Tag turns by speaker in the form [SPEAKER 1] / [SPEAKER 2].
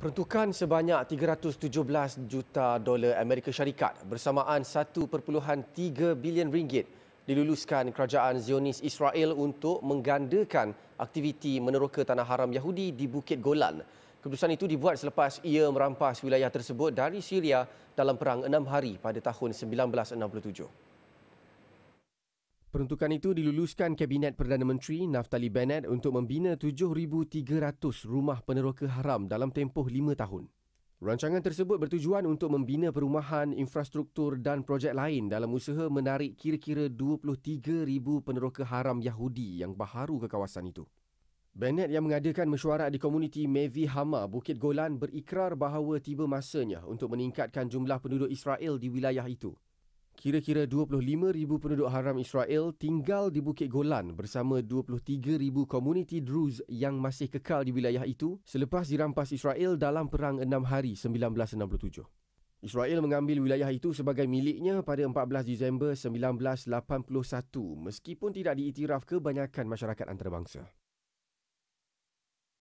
[SPEAKER 1] Peruntukan sebanyak 317 juta dolar Amerika Syarikat bersamaan 1.3 bilion ringgit diluluskan kerajaan Zionis Israel untuk menggandakan aktiviti meneroka tanah haram Yahudi di Bukit Golan. Keputusan itu dibuat selepas ia merampas wilayah tersebut dari Syria dalam perang enam hari pada tahun 1967. Peruntukan itu diluluskan Kabinet Perdana Menteri Naftali Bennett untuk membina 7,300 rumah peneroka haram dalam tempoh lima tahun. Rancangan tersebut bertujuan untuk membina perumahan, infrastruktur dan projek lain dalam usaha menarik kira-kira 23,000 peneroka haram Yahudi yang baharu ke kawasan itu. Bennett yang mengadakan mesyuarat di komuniti Mevi Hama, Bukit Golan berikrar bahawa tiba masanya untuk meningkatkan jumlah penduduk Israel di wilayah itu. Kira-kira 25,000 penduduk haram Israel tinggal di Bukit Golan bersama 23,000 komuniti Druze yang masih kekal di wilayah itu selepas dirampas Israel dalam Perang Enam Hari 1967. Israel mengambil wilayah itu sebagai miliknya pada 14 Disember 1981 meskipun tidak diiktiraf kebanyakan masyarakat antarabangsa.